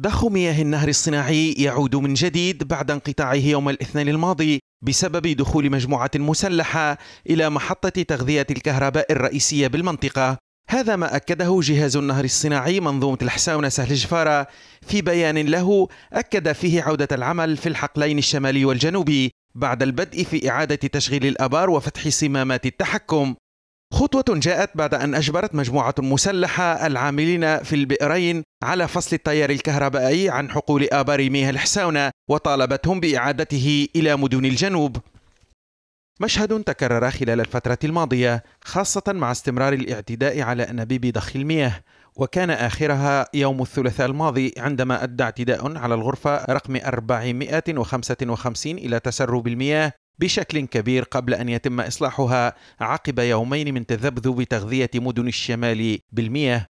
ضخ مياه النهر الصناعي يعود من جديد بعد انقطاعه يوم الاثنين الماضي بسبب دخول مجموعة مسلحة إلى محطة تغذية الكهرباء الرئيسية بالمنطقة هذا ما أكده جهاز النهر الصناعي منظومة الحساونة سهل جفارة في بيان له أكد فيه عودة العمل في الحقلين الشمالي والجنوبي بعد البدء في إعادة تشغيل الأبار وفتح صمامات التحكم خطوة جاءت بعد أن أجبرت مجموعة مسلحة العاملين في البئرين على فصل التيار الكهربائي عن حقول آبار مياه الحساونة وطالبتهم بإعادته إلى مدن الجنوب مشهد تكرر خلال الفترة الماضية خاصة مع استمرار الاعتداء على أنابيب ضخ المياه وكان آخرها يوم الثلاثاء الماضي عندما أدى اعتداء على الغرفة رقم 455 إلى تسرب المياه بشكل كبير قبل ان يتم اصلاحها عقب يومين من تذبذب تغذيه مدن الشمال بالمياه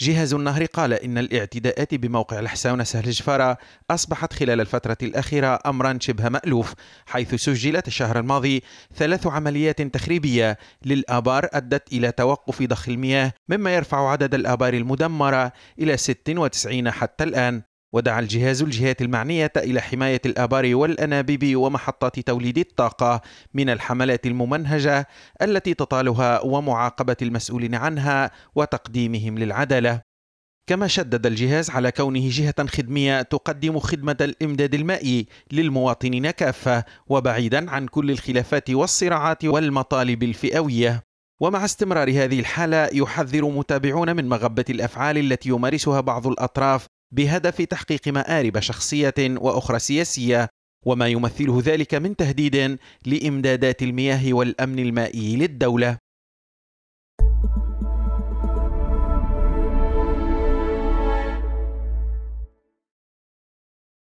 جهاز النهر قال إن الاعتداءات بموقع الحساونة سهل جفارة أصبحت خلال الفترة الأخيرة أمرا شبه مألوف حيث سجلت الشهر الماضي ثلاث عمليات تخريبية للآبار أدت إلى توقف ضخ المياه مما يرفع عدد الآبار المدمرة إلى 96 حتى الآن ودعا الجهاز الجهات المعنية إلى حماية الآبار والأنابيب ومحطات توليد الطاقة من الحملات الممنهجة التي تطالها ومعاقبة المسؤولين عنها وتقديمهم للعدالة. كما شدد الجهاز على كونه جهة خدمية تقدم خدمة الإمداد المائي للمواطنين كافة وبعيدا عن كل الخلافات والصراعات والمطالب الفئوية. ومع استمرار هذه الحالة يحذر متابعون من مغبة الأفعال التي يمارسها بعض الأطراف بهدف تحقيق مآرب شخصية وأخرى سياسية وما يمثله ذلك من تهديد لإمدادات المياه والأمن المائي للدولة